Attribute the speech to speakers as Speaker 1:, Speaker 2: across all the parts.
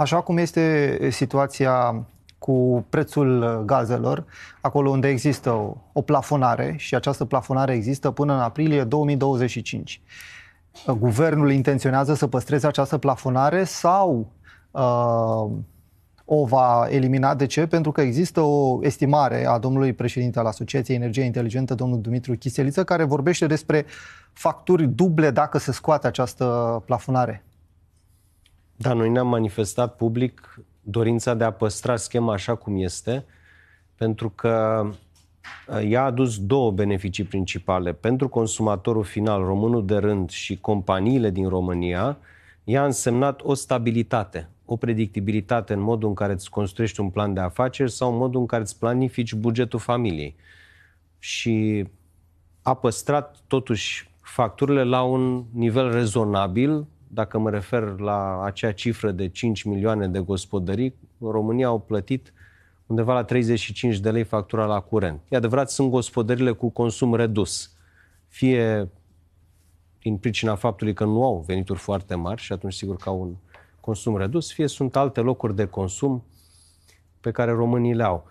Speaker 1: Așa cum este situația cu prețul uh, gazelor, acolo unde există o, o plafonare și această plafonare există până în aprilie 2025. Uh, guvernul intenționează să păstreze această plafonare sau uh, o va elimina. De ce? Pentru că există o estimare a domnului președinte al Asociației Energie Inteligentă, domnul Dumitru Chiseliță, care vorbește despre facturi duble dacă se scoate această plafonare.
Speaker 2: Dar noi ne-am manifestat public dorința de a păstra schema așa cum este, pentru că ă, ea a adus două beneficii principale. Pentru consumatorul final, românul de rând și companiile din România, ea a însemnat o stabilitate, o predictibilitate în modul în care îți construiești un plan de afaceri sau în modul în care îți planifici bugetul familiei. Și a păstrat totuși facturile la un nivel rezonabil, dacă mă refer la acea cifră de 5 milioane de gospodării, în România au plătit undeva la 35 de lei factura la curent. E adevărat, sunt gospodările cu consum redus. Fie din pricina faptului că nu au venituri foarte mari și atunci sigur că au un consum redus, fie sunt alte locuri de consum pe care românii le au.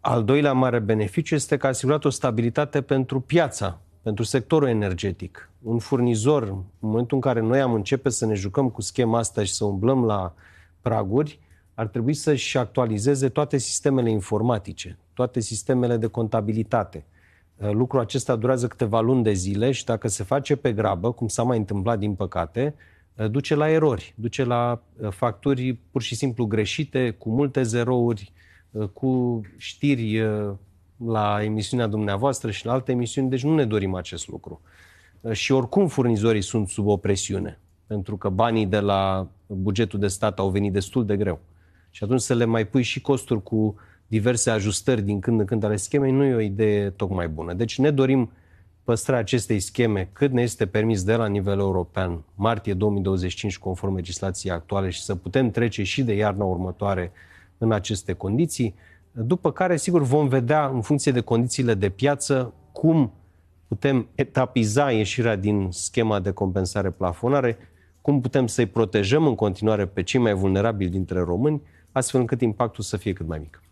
Speaker 2: Al doilea mare beneficiu este că a asigurat o stabilitate pentru piața pentru sectorul energetic, un furnizor, în momentul în care noi am începe să ne jucăm cu schema asta și să umblăm la praguri, ar trebui să-și actualizeze toate sistemele informatice, toate sistemele de contabilitate. Uh, lucrul acesta durează câteva luni de zile și dacă se face pe grabă, cum s-a mai întâmplat din păcate, uh, duce la erori, duce la uh, facturi pur și simplu greșite, cu multe zerouri, cu știri la emisiunea dumneavoastră și la alte emisiuni, deci nu ne dorim acest lucru. Uh, și oricum furnizorii sunt sub o presiune, pentru că banii de la bugetul de stat au venit destul de greu. Și atunci să le mai pui și costuri cu diverse ajustări din când în când ale schemei nu e o idee tocmai bună. Deci ne dorim păstra acestei scheme cât ne este permis de la nivel european martie 2025 conform legislației actuale și să putem trece și de iarna următoare în aceste condiții. După care, sigur, vom vedea, în funcție de condițiile de piață, cum putem etapiza ieșirea din schema de compensare plafonare, cum putem să-i protejăm în continuare pe cei mai vulnerabili dintre români, astfel încât impactul să fie cât mai mic.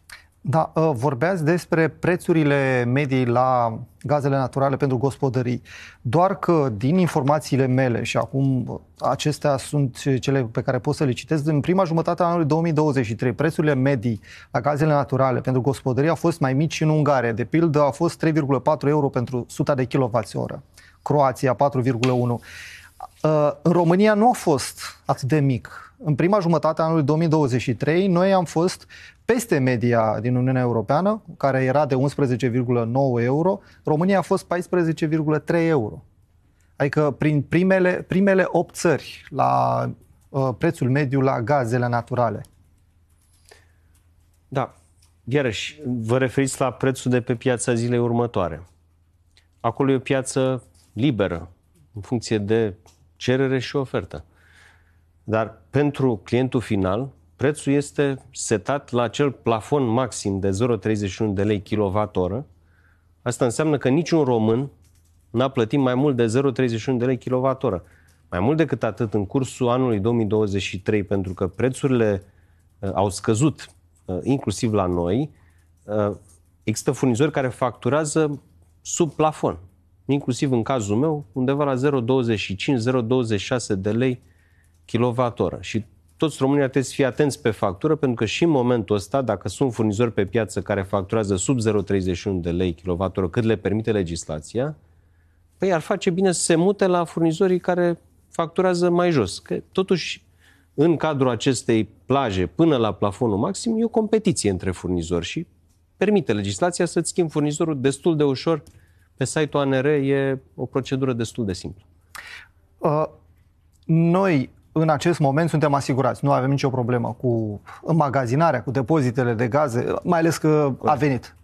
Speaker 1: Da, ă, vorbeați despre prețurile medii la gazele naturale pentru gospodării. Doar că din informațiile mele și acum acestea sunt cele pe care pot să le citesc, în prima jumătate a anului 2023 prețurile medii la gazele naturale pentru gospodării au fost mai mici în Ungaria. De pildă a fost 3,4 euro pentru 100 de kWh. Croația 4,1 ă, în România nu a fost atât de mic. În prima jumătate a anului 2023, noi am fost peste media din Uniunea Europeană, care era de 11,9 euro, România a fost 14,3 euro. Adică prin primele, primele 8 țări la uh, prețul mediu la gazele naturale.
Speaker 2: Da. Iarăși, vă referiți la prețul de pe piața zilei următoare. Acolo e o piață liberă, în funcție de cerere și ofertă. Dar pentru clientul final, prețul este setat la acel plafon maxim de 0,31 de lei kWh. Asta înseamnă că niciun român n-a plătit mai mult de 0,31 de lei kWh. Mai mult decât atât, în cursul anului 2023, pentru că prețurile uh, au scăzut, uh, inclusiv la noi, uh, există furnizori care facturează sub plafon, inclusiv în cazul meu, undeva la 0,25-0,26 de lei kWh. Și toți românii trebui să fie atenți pe factură, pentru că și în momentul ăsta, dacă sunt furnizori pe piață care facturează sub 0,31 de lei kWh, cât le permite legislația, păi ar face bine să se mute la furnizorii care facturează mai jos. Că totuși, în cadrul acestei plaje, până la plafonul maxim, e o competiție între furnizori și permite legislația să-ți schimbi furnizorul destul de ușor pe site-ul ANR e o procedură destul de simplă.
Speaker 1: Uh, noi în acest moment suntem asigurați. Nu avem nicio problemă cu înmagazinarea, cu depozitele de gaze, mai ales că a venit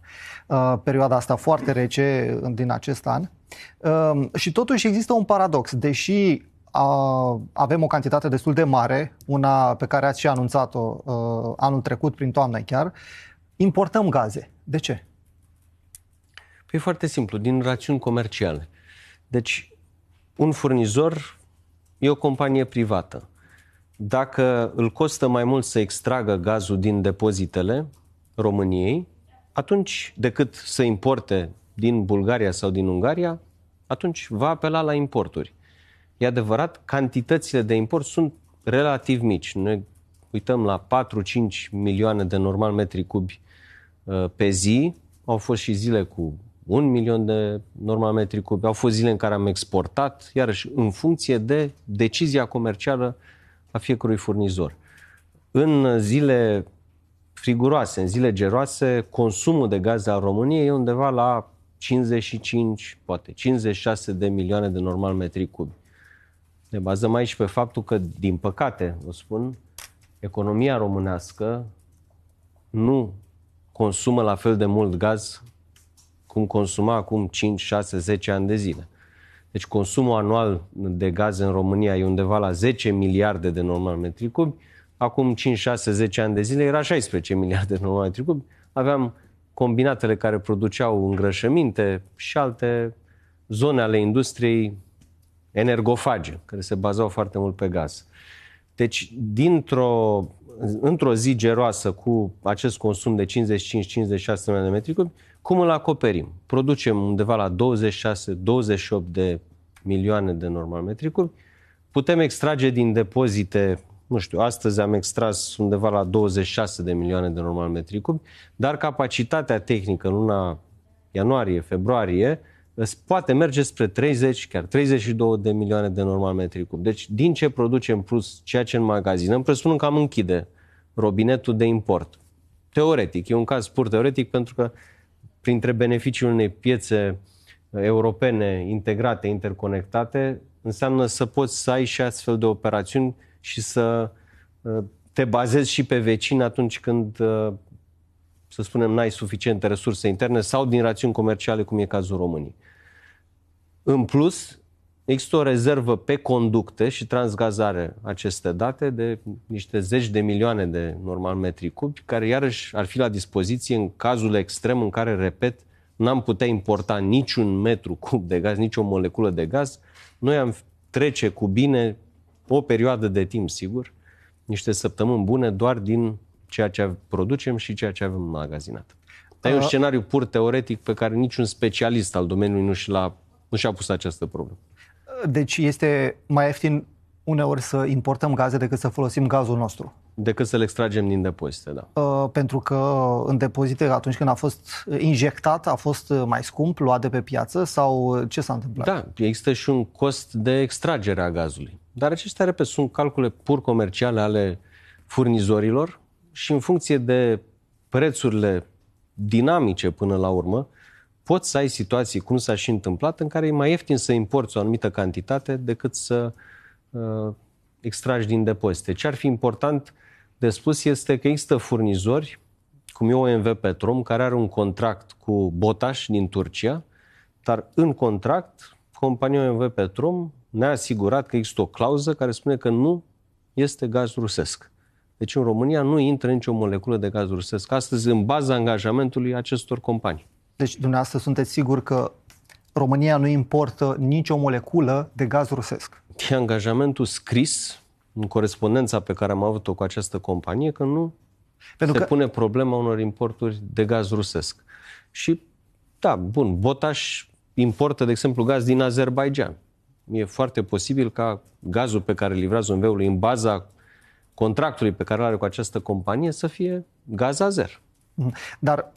Speaker 1: uh, perioada asta foarte rece din acest an. Uh, și totuși există un paradox. Deși uh, avem o cantitate destul de mare, una pe care ați și anunțat-o anul trecut, prin toamnă chiar, importăm gaze. De ce?
Speaker 2: Păi foarte simplu, din rațiuni comerciale. Deci, un furnizor E o companie privată. Dacă îl costă mai mult să extragă gazul din depozitele României, atunci, decât să importe din Bulgaria sau din Ungaria, atunci va apela la importuri. E adevărat, cantitățile de import sunt relativ mici. Noi uităm la 4-5 milioane de normal metri cubi uh, pe zi. Au fost și zile cu un milion de normal metri cubi. Au fost zile în care am exportat, iarăși în funcție de decizia comercială a fiecărui furnizor. În zile friguroase, în zile geroase, consumul de gaze al României e undeva la 55, poate 56 de milioane de normal metri cubi. Ne bazăm aici pe faptul că, din păcate, vă spun, economia românească nu consumă la fel de mult gaz cum consuma acum 5, 6, 10 ani de zile. Deci consumul anual de gaze în România e undeva la 10 miliarde de normal metri cubi. Acum 5, 6, 10 ani de zile era 16 miliarde de normal metri cubi. Aveam combinatele care produceau îngrășăminte și alte zone ale industriei energofage, care se bazau foarte mult pe gaz. Deci, dintr-o într-o zi geroasă cu acest consum de 55-56 de metri cubi, cum îl acoperim? Producem undeva la 26-28 de milioane de normal metri cubi, putem extrage din depozite, nu știu, astăzi am extras undeva la 26 de milioane de normal metri cubi, dar capacitatea tehnică în luna ianuarie, februarie, poate merge spre 30, chiar 32 de milioane de normal metri cub. Deci, din ce producem plus ceea ce înmagazinăm, presupunem că am închide robinetul de import. Teoretic, e un caz pur teoretic pentru că printre beneficiul unei piețe uh, europene integrate, interconectate, înseamnă să poți să ai și astfel de operațiuni și să uh, te bazezi și pe vecini atunci când uh, să spunem, n-ai suficiente resurse interne sau din rațiuni comerciale, cum e cazul României. În plus, există o rezervă pe conducte și transgazare aceste date de niște zeci de milioane de normal metri cubi, care iarăși ar fi la dispoziție în cazul extrem în care, repet, n-am putea importa niciun metru cub de gaz, nicio moleculă de gaz. Noi am trece cu bine o perioadă de timp, sigur, niște săptămâni bune doar din ceea ce producem și ceea ce avem magazinat. Dar e un scenariu pur teoretic pe care niciun specialist al domeniului nu, și l-a, nu și-a pus această problemă.
Speaker 1: Deci este mai ieftin uneori să importăm gaze decât să folosim gazul nostru.
Speaker 2: Decât să-l extragem din depozite, da.
Speaker 1: Uh, pentru că în depozite, atunci când a fost injectat, a fost uh, mai scump, luat de pe piață sau uh, ce s-a întâmplat?
Speaker 2: Da, există și un cost de extragere a gazului. Dar acestea, repede, sunt calcule pur comerciale ale furnizorilor și în funcție de prețurile dinamice până la urmă, poți să ai situații, cum s-a și întâmplat, în care e mai ieftin să importi o anumită cantitate decât să uh, extragi din depozite. Ce ar fi important de spus este că există furnizori, cum e OMV Petrom, care are un contract cu Botaș din Turcia, dar în contract, compania OMV Petrom ne-a asigurat că există o clauză care spune că nu este gaz rusesc. Deci în România nu intră nicio moleculă de gaz rusesc astăzi în baza angajamentului acestor companii.
Speaker 1: Deci dumneavoastră sunteți sigur că România nu importă nicio moleculă de gaz
Speaker 2: rusesc? E angajamentul scris în corespondența pe care am avut-o cu această companie că nu Pentru se că... pune problema unor importuri de gaz rusesc. Și da, bun, Botaș importă, de exemplu, gaz din Azerbaijan. E foarte posibil ca gazul pe care îl livrează un veul în baza contractului pe care îl are cu această companie să fie Gaza Zer.
Speaker 1: Mhm. Dar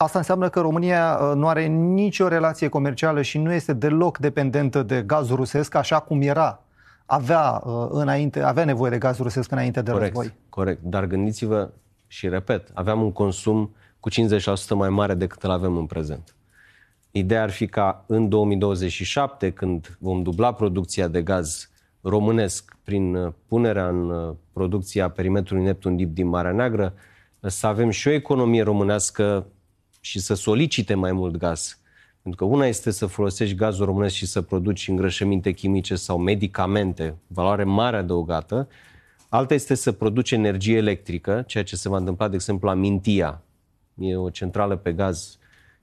Speaker 1: Asta înseamnă că România uh, nu are nicio relație comercială și nu este deloc dependentă de gazul rusesc, așa cum era. Avea, uh, înainte, avea nevoie de gaz rusesc înainte de corect, război.
Speaker 2: Corect, dar gândiți-vă și repet, aveam un consum cu 50% mai mare decât îl avem în prezent. Ideea ar fi ca în 2027, când vom dubla producția de gaz românesc prin uh, punerea în uh, producția perimetrului Neptun Deep din Marea Neagră, să avem și o economie românească și să solicite mai mult gaz. Pentru că una este să folosești gazul românesc și să produci îngrășăminte chimice sau medicamente, valoare mare adăugată, alta este să produci energie electrică, ceea ce se va întâmpla, de exemplu, la Mintia. E o centrală pe gaz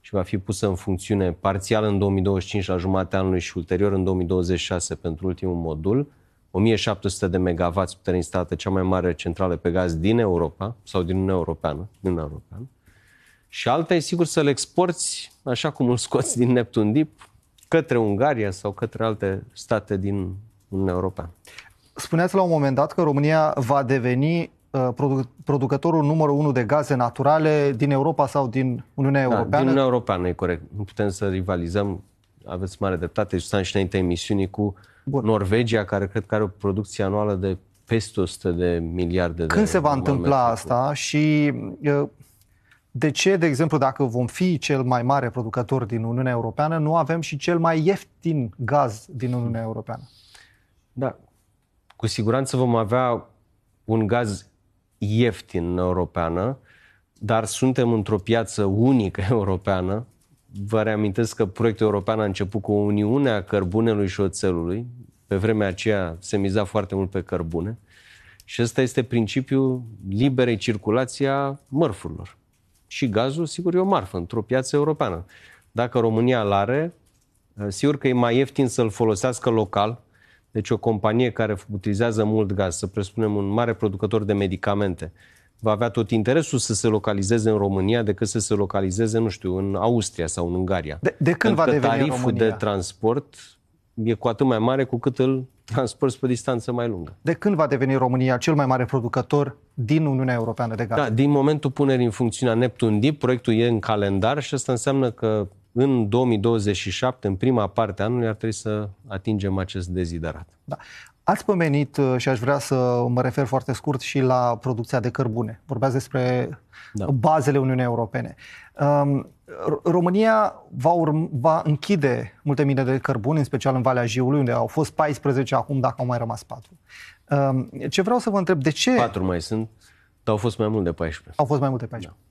Speaker 2: și va fi pusă în funcțiune parțial în 2025 la jumătatea anului și ulterior în 2026 pentru ultimul modul. 1700 de megawatts putere instalată, cea mai mare centrală pe gaz din Europa sau din Uniunea Europeană, din European. Și alta e sigur să-l exporți, așa cum îl scoți din Neptun Deep, către Ungaria sau către alte state din Uniunea Europeană.
Speaker 1: Spuneați la un moment dat că România va deveni Uh, produc- producătorul numărul unu de gaze naturale din Europa sau din Uniunea da, Europeană? Din Uniunea
Speaker 2: Europeană, e corect. Nu putem să rivalizăm, aveți mare dreptate, și și înainte emisiunii cu Bun. Norvegia, care cred că are o producție anuală de peste 100 de miliarde Când de Când se va întâmpla metru.
Speaker 1: asta și uh, de ce, de exemplu, dacă vom fi cel mai mare producător din Uniunea Europeană, nu avem și cel mai ieftin gaz din Uniunea Europeană?
Speaker 2: Da. Cu siguranță vom avea un gaz ieftin europeană, dar suntem într-o piață unică europeană. Vă reamintesc că proiectul european a început cu Uniunea Cărbunelui și Oțelului. Pe vremea aceea se miza foarte mult pe cărbune. Și ăsta este principiul liberei circulații a mărfurilor. Și gazul, sigur, e o marfă într-o piață europeană. Dacă România l are, sigur că e mai ieftin să-l folosească local, deci o companie care utilizează mult gaz, să presupunem un mare producător de medicamente, va avea tot interesul să se localizeze în România decât să se localizeze, nu știu, în Austria sau în Ungaria. De, de când Pentru va deveni tariful România? de transport e cu atât mai mare cu cât îl transporti pe distanță mai lungă.
Speaker 1: De când va deveni România cel mai mare producător din Uniunea Europeană de gaz? Da, din
Speaker 2: momentul punerii în funcțiune a Neptun Deep, proiectul e în calendar și asta înseamnă că în 2027, în prima parte a anului, ar trebui să atingem acest deziderat. Da.
Speaker 1: Ați pomenit uh, și aș vrea să mă refer foarte scurt și la producția de cărbune. Vorbeați despre da. bazele Uniunii Europene. Um, România va, urm- va închide multe mine de cărbune, în special în Valea Jiului, unde au fost 14, acum dacă au mai rămas 4.
Speaker 2: Um, ce vreau să vă întreb, de ce... 4 mai sunt, dar au fost mai mult de 14.
Speaker 1: Au fost mai mult de 14. Da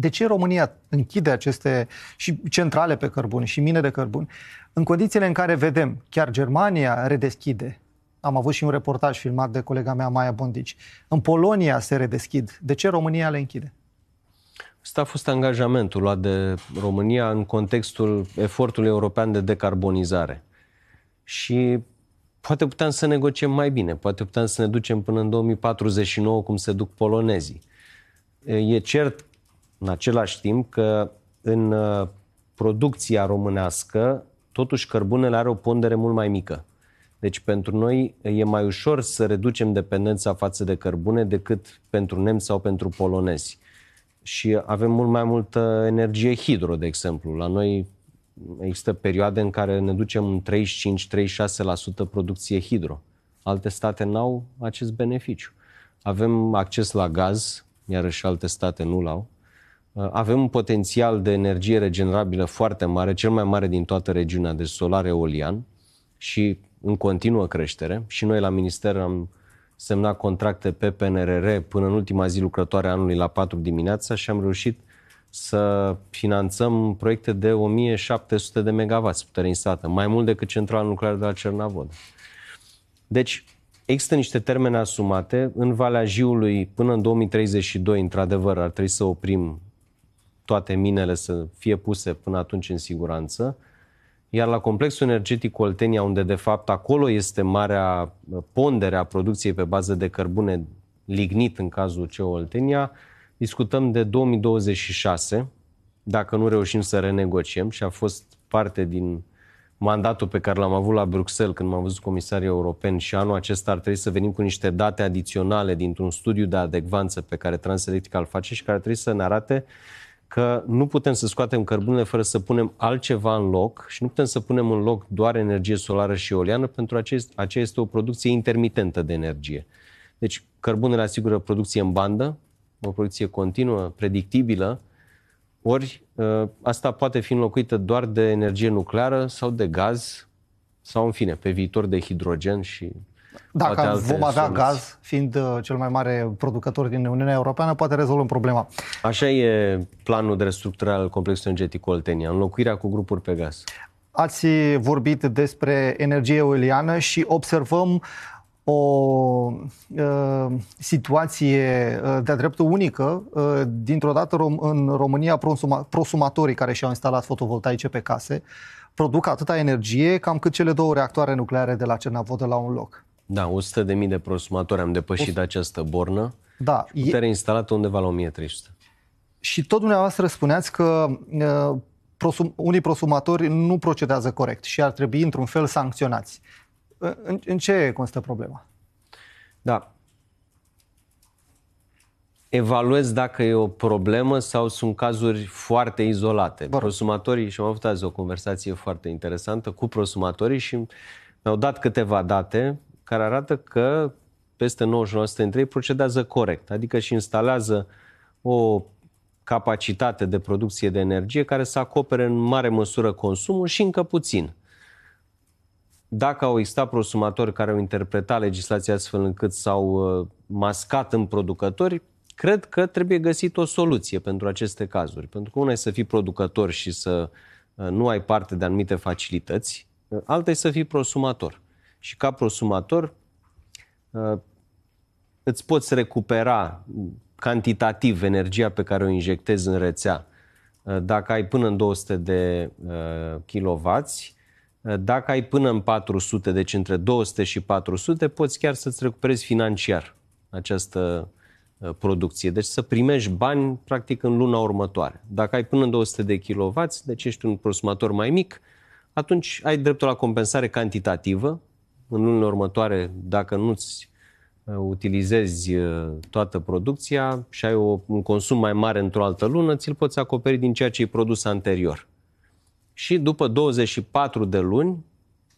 Speaker 1: de ce România închide aceste și centrale pe cărbun și mine de cărbun, în condițiile în care vedem, chiar Germania redeschide, am avut și un reportaj filmat de colega mea Maia Bondici, în Polonia se redeschid, de ce România le închide?
Speaker 2: Asta a fost angajamentul luat de România în contextul efortului european de decarbonizare. Și poate puteam să negociem mai bine, poate puteam să ne ducem până în 2049 cum se duc polonezii. E cert în același timp că în uh, producția românească, totuși cărbunele are o pondere mult mai mică. Deci pentru noi e mai ușor să reducem dependența față de cărbune decât pentru nemți sau pentru polonezi. Și avem mult mai multă energie hidro, de exemplu. La noi există perioade în care ne ducem un 35-36% producție hidro. Alte state n-au acest beneficiu. Avem acces la gaz, iarăși alte state nu l-au. Uh, avem un potențial de energie regenerabilă foarte mare, cel mai mare din toată regiunea, de solar eolian și în continuă creștere. Și noi la minister am semnat contracte pe PNRR până în ultima zi lucrătoare anului la 4 dimineața și am reușit să finanțăm proiecte de 1700 de MW putere instalată, mai mult decât centrala nucleară de la Cernavod. Deci, există niște termene asumate. În Valea Jiului, până în 2032, într-adevăr, ar trebui să oprim toate minele să fie puse până atunci în siguranță. Iar la complexul energetic Oltenia, unde de fapt acolo este marea uh, pondere a producției pe bază de cărbune lignit în cazul CO Oltenia, discutăm de 2026, dacă nu reușim să renegociem și a fost parte din mandatul pe care l-am avut la Bruxelles când m-am văzut comisarii europeni și anul acesta ar trebui să venim cu niște date adiționale dintr-un studiu de adecvanță pe care Transelectrica îl face și care trebui să ne arate că nu putem să scoatem cărbunele fără să punem altceva în loc și nu putem să punem în loc doar energie solară și eoliană, pentru acest, aceea este o producție intermitentă de energie. Deci cărbunele asigură producție în bandă, o producție continuă, predictibilă, ori ă, asta poate fi înlocuită doar de energie nucleară sau de gaz sau, în fine, pe viitor de hidrogen și dacă vom avea soluții. gaz,
Speaker 1: fiind uh, cel mai mare producător din Uniunea Europeană, poate rezolvăm problema.
Speaker 2: Așa e planul de restructurare al complexului energetic Oltenia, înlocuirea cu grupuri pe gaz.
Speaker 1: Ați vorbit despre energie eoliană și observăm o uh, situație uh, de-a dreptul unică. Uh, dintr-o dată rom- în România prosuma- prosumatorii care și-au instalat fotovoltaice pe case produc atâta energie cam cât cele două reactoare nucleare de la Cernavodă la un loc.
Speaker 2: Da, 100.000 de prosumatori am depășit 100... această bornă. Da. Putere e... instalată undeva la 1300.
Speaker 1: Și tot dumneavoastră spuneați că uh, prosum, unii prosumatori nu procedează corect și ar trebui într-un fel sancționați. În, în ce constă problema? Da.
Speaker 2: Evaluez dacă e o problemă sau sunt cazuri foarte izolate. Bă. Prosumatorii, și am avut azi o conversație foarte interesantă cu prosumatorii și mi-au dat câteva date care arată că peste 99% dintre ei procedează corect, adică și instalează o capacitate de producție de energie care să acopere în mare măsură consumul și încă puțin. Dacă au existat prosumatori care au interpretat legislația astfel încât s-au uh, mascat în producători, cred că trebuie găsit o soluție pentru aceste cazuri. Pentru că una e să fii producător și să uh, nu ai parte de anumite facilități, uh, alta e să fii prosumator și ca prosumator uh, îți poți recupera cantitativ energia pe care o injectezi în rețea. Uh, dacă ai până în 200 de uh, kW, dacă ai până în 400, deci între 200 și 400, poți chiar să-ți recuperezi financiar această producție. Deci să primești bani practic în luna următoare. Dacă ai până în 200 de kW, deci ești un prosumator mai mic, atunci ai dreptul la compensare cantitativă, în lunile următoare, dacă nu-ți uh, utilizezi uh, toată producția și ai o, un consum mai mare într-o altă lună, ți-l poți acoperi din ceea ce ai produs anterior. Și după 24 de luni,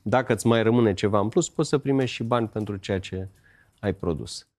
Speaker 2: dacă îți mai rămâne ceva în plus, poți să primești și bani pentru ceea ce ai produs.